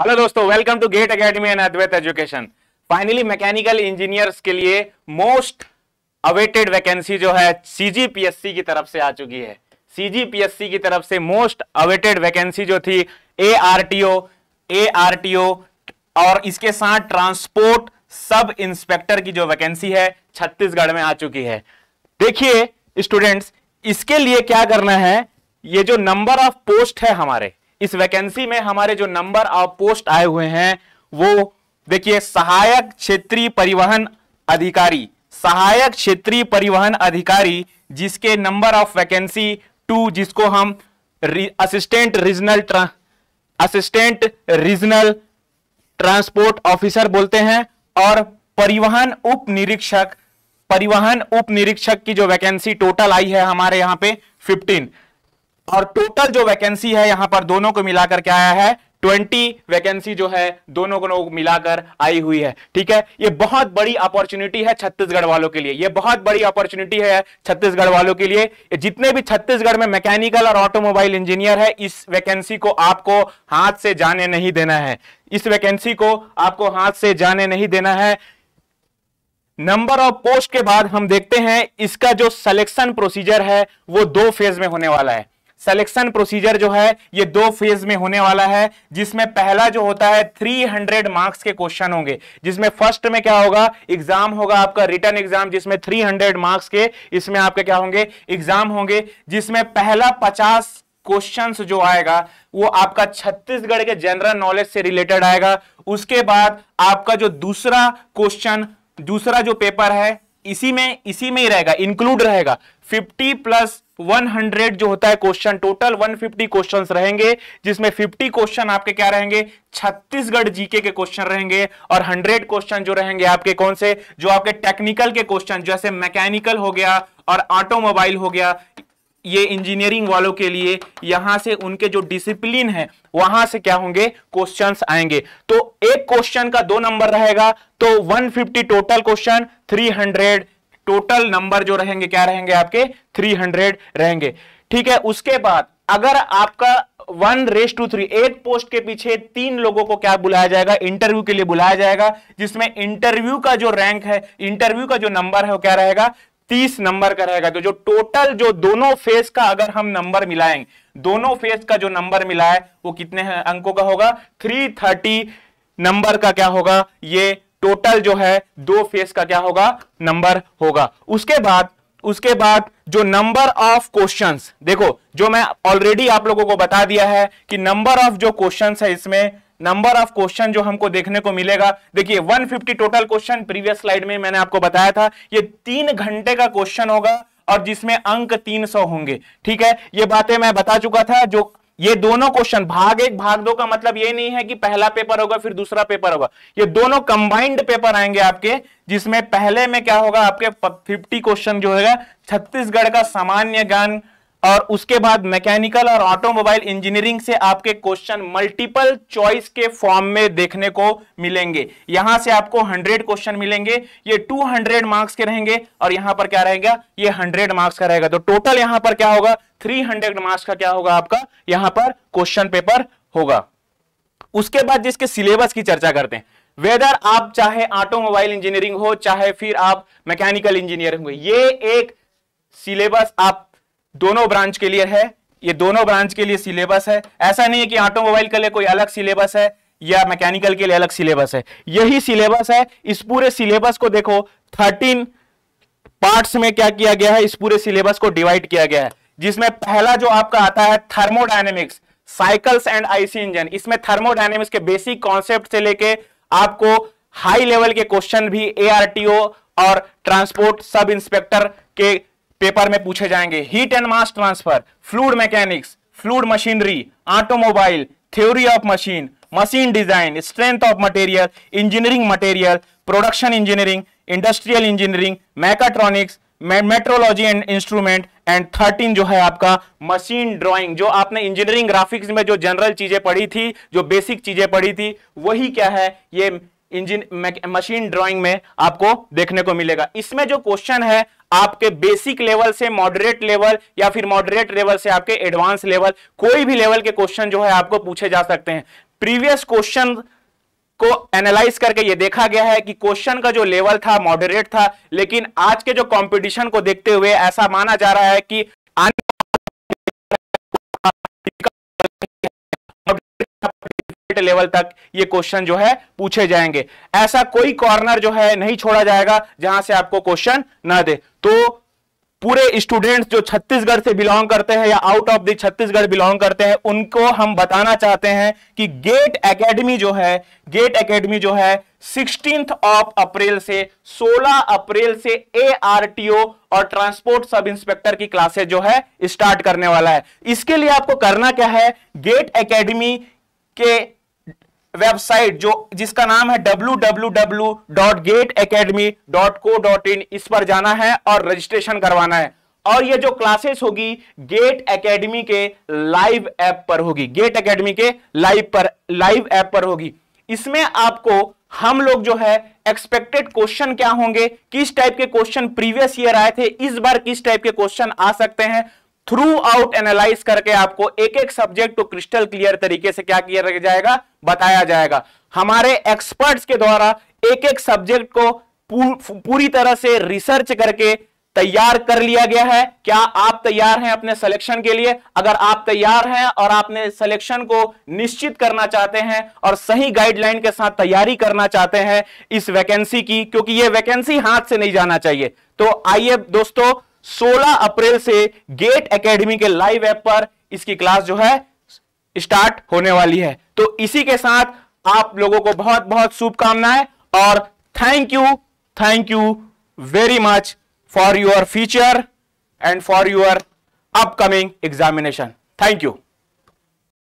hello दोस्तों welcome to GATE Academy and Advait Education finally mechanical engineers के लिए most awaited vacancy जो है सीजीपीएससी की तरफ से आ चुकी है सीजीपीएससी की तरफ से मोस्ट अवेटेड वैकेंसी जो थी एआरटीओ एआरटीओ और इसके साथ ट्रांसपोर्ट सब इंस्पेक्टर की जो वैकेंसी है छत्तीसगढ़ में आ चुकी है देखिए स्टूडेंट्स इसके लिए क्या करना है ये जो नंबर ऑफ पोस्ट है हमारे इस वैकेंसी में हमारे जो नंबर ऑफ पोस्ट आए हुए हैं वो देखिए सहायक क्षेत्रीय परिवहन अधिकारी सहायक क्षेत्रीय परिवहन अधिकारी जिसके नंबर ऑफ वैकेंसी टू जिसको हम assistant regional assistant regional transport officer बोलते हैं और परिवहन उप निरीक्षक परिवहन उप निरीक्षक की जो वैकेंसी टोटल आई है हमारे यहां पे और टोटल जो वैकेंसी है यहां पर दोनों को मिलाकर क्या आया है ट्वेंटी वैकेंसी जो है दोनों को मिलाकर आई हुई है ठीक है ये बहुत बड़ी अपॉर्चुनिटी है छत्तीसगढ़ वालों के लिए ये बहुत बड़ी अपॉर्चुनिटी है छत्तीसगढ़ वालों के लिए जितने भी छत्तीसगढ़ में मैकेनिकल और ऑटोमोबाइल इंजीनियर है इस वैकेंसी को आपको हाथ से जाने नहीं देना है इस वैकेंसी को आपको हाथ से जाने नहीं देना है नंबर ऑफ पोस्ट के बाद हम देखते हैं इसका जो सिलेक्शन प्रोसीजर है वो दो फेज में होने वाला है सिलेक्शन प्रोसीजर जो है ये दो फेज में होने वाला है जिसमें पहला जो होता है 300 मार्क्स के क्वेश्चन होंगे जिसमें फर्स्ट में क्या होगा एग्जाम होगा आपका रिटर्न एग्जाम जिसमें 300 मार्क्स के इसमें आपके क्या होंगे एग्जाम होंगे जिसमें पहला 50 क्वेश्चंस जो आएगा वो आपका छत्तीसगढ़ के जनरल नॉलेज से रिलेटेड आएगा उसके बाद आपका जो दूसरा क्वेश्चन दूसरा जो पेपर है इसी में इसी में ही रहेगा इंक्लूड रहेगा 50 प्लस 100 जो होता है क्वेश्चन टोटल 150 क्वेश्चंस रहेंगे जिसमें 50 क्वेश्चन आपके क्या रहेंगे छत्तीसगढ़ जीके के क्वेश्चन रहेंगे और 100 क्वेश्चन जो रहेंगे आपके कौन से जो आपके टेक्निकल के क्वेश्चन जैसे मैकेनिकल हो गया और ऑटोमोबाइल हो गया ये इंजीनियरिंग वालों के लिए यहां से उनके जो डिसिप्लिन है वहां से क्या होंगे क्वेश्चंस आएंगे तो एक क्वेश्चन का दो नंबर रहेगा तो 150 टोटल क्वेश्चन 300 टोटल नंबर जो रहेंगे क्या रहेंगे आपके 300 रहेंगे ठीक है उसके बाद अगर आपका वन रेस टू थ्री एक पोस्ट के पीछे तीन लोगों को क्या बुलाया जाएगा इंटरव्यू के लिए बुलाया जाएगा जिसमें इंटरव्यू का जो रैंक है इंटरव्यू का जो नंबर है वो क्या रहेगा तीस नंबर का रहेगा तो जो टोटल जो दोनों फेस का अगर हम नंबर मिलाएंगे दोनों फेस का जो नंबर मिला है वो कितने अंकों का होगा थ्री थर्टी नंबर का क्या होगा ये टोटल जो है दो फेस का क्या होगा नंबर होगा उसके बाद उसके बाद जो नंबर ऑफ क्वेश्चंस देखो जो मैं ऑलरेडी आप लोगों को बता दिया है कि नंबर ऑफ जो क्वेश्चंस है इसमें नंबर ऑफ क्वेश्चन जो हमको देखने को मिलेगा देखिए 150 टोटल क्वेश्चन प्रीवियस स्लाइड में मैंने आपको बताया था ये तीन घंटे का क्वेश्चन होगा और जिसमें अंक 300 होंगे ठीक है ये बातें मैं बता चुका था जो ये दोनों क्वेश्चन भाग एक भाग दो का मतलब ये नहीं है कि पहला पेपर होगा फिर दूसरा पेपर होगा ये दोनों कंबाइंड पेपर आएंगे आपके जिसमें पहले में क्या होगा आपके 50 क्वेश्चन जो है छत्तीसगढ़ का सामान्य ज्ञान और उसके बाद मैकेनिकल और ऑटोमोबाइल इंजीनियरिंग से आपके क्वेश्चन मल्टीपल चॉइस के फॉर्म में देखने को मिलेंगे यहां से आपको 100 क्वेश्चन मिलेंगे ये 200 मार्क्स के रहेंगे और यहां पर क्या रहेगा ये 100 मार्क्स का रहेगा तो टोटल यहां पर क्या होगा 300 मार्क्स का क्या होगा आपका यहां पर क्वेश्चन पेपर होगा उसके बाद जिसके सिलेबस की चर्चा करते हैं वेदर आप चाहे ऑटोमोबाइल इंजीनियरिंग हो चाहे फिर आप मैकेनिकल इंजीनियरिंग हो ये एक सिलेबस आप दोनों ब्रांच के लिए है ये दोनों ब्रांच के लिए सिलेबस है ऐसा नहीं है कि ऑटोमोबाइल के लिए कोई अलग सिलेबस है या मैकेनिकल के लिए अलग सिलेबस है यही सिलेबस है इस पूरे सिलेबस को देखो थर्टीन पार्ट्स में क्या किया गया है इस पूरे सिलेबस को डिवाइड किया गया है जिसमें पहला जो आपका आता है thermodynamics cycles and IC engine इसमें थर्मोडाइनेमिक्स के बेसिक कॉन्सेप्ट से लेके आपको हाई लेवल के क्वेश्चन भी एआरटीओ और ट्रांसपोर्ट सब इंस्पेक्टर के पेपर में पूछे जाएंगे heat and mass transfer fluid mechanics fluid machinery automobile theory of machine machine design strength of material engineering material production engineering industrial engineering mechatronics metrology and instrument and thirteen जो है आपका machine drawing जो आपने engineering graphics में जो general चीजें पढ़ी थी जो बेसिक चीजें पढ़ी थी वही क्या है ये इंजिन मशीन ड्राइंग में आपको देखने को मिलेगा इसमें जो क्वेश्चन है आपके बेसिक लेवल से मॉडरेट लेवल या फिर मॉडरेट लेवल से आपके एडवांस लेवल कोई भी लेवल के क्वेश्चन जो है आपको पूछे जा सकते हैं प्रीवियस क्वेश्चन को एनालाइज करके ये देखा गया है कि क्वेश्चन का जो लेवल था मॉडरेट था लेकिन आज के जो कंपटीशन को देखते हुए ऐसा माना जा रहा है कि लेवल तक ये क्वेश्चन जो है पूछे जाएंगे ऐसा कोई कॉर्नर जो है नहीं छोड़ा जाएगा जहां से आपको क्वेश्चन ना दे तो पूरे स्टूडेंट्स जो छत्तीसगढ़ से बिलोंग करते हैं या out of the Chhattisgarh belong करते हैं उनको हम बताना चाहते हैं कि गेट एकेडमी जो है गेट एकेडमी जो है सिक्सटीन ऑफ अप्रैल से 16 अप्रैल से एआरटीओ और ट्रांसपोर्ट सब इंस्पेक्टर की क्लासेस जो है स्टार्ट करने वाला है इसके लिए आपको करना क्या है गेट अकेडमी के वेबसाइट जो जिसका नाम है www.gateacademy.co.in इस पर जाना है और रजिस्ट्रेशन करवाना है और ये जो क्लासेस होगी गेट एकेडमी के लाइव ऐप पर होगी गेट एकेडमी के लाइव पर लाइव ऐप पर होगी इसमें आपको हम लोग जो है एक्सपेक्टेड क्वेश्चन क्या होंगे किस टाइप के क्वेश्चन प्रीवियस ईयर आए थे इस बार किस टाइप के क्वेश्चन आ सकते हैं थ्रू आउट एनालाइज करके आपको एक एक सब्जेक्ट को क्रिस्टल क्लियर तरीके से क्या किया जाएगा बताया जाएगा हमारे एक्सपर्ट्स के द्वारा एक एक सब्जेक्ट को पूरी तरह से रिसर्च करके तैयार कर लिया गया है क्या आप तैयार हैं अपने सिलेक्शन के लिए अगर आप तैयार हैं और आपने सिलेक्शन को निश्चित करना चाहते हैं और सही गाइडलाइन के साथ तैयारी करना चाहते हैं इस वैकेंसी की क्योंकि ये वैकेंसी हाथ से नहीं जाना चाहिए तो आइए दोस्तों 16 अप्रैल से गेट एकेडमी के लाइव ऐप पर इसकी क्लास जो है स्टार्ट होने वाली है तो इसी के साथ आप लोगों को बहुत बहुत शुभकामनाएं और thank you thank you very much for your future and for your upcoming examination thank you